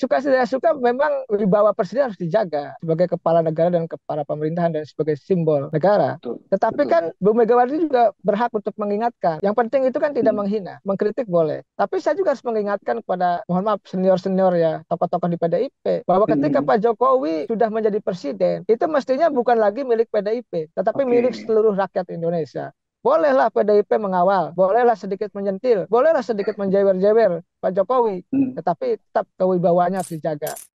suka tidak suka memang wibawa presiden harus dijaga sebagai kepala negara dan kepala pemerintahan dan sebagai simbol negara. Betul, Tetapi betul. kan Bu Megawati juga berhak untuk mengingatkan. Yang penting itu kan tidak hmm. menghina, mengkritik boleh. Tapi saya juga harus mengingatkan kepada mohon maaf senior-senior ya, tokoh-tokoh di PDIP bahwa hmm. ketika hmm. Pak Jokowi sudah menjadi presiden, itu mestinya bukan lagi milik PDIP, tetapi okay. milik seluruh rakyat Indonesia bolehlah PDIP mengawal, bolehlah sedikit menyentil, bolehlah sedikit menjewer-jewer Pak Jokowi, hmm. tetapi tetap kewibawaannya harus dijaga.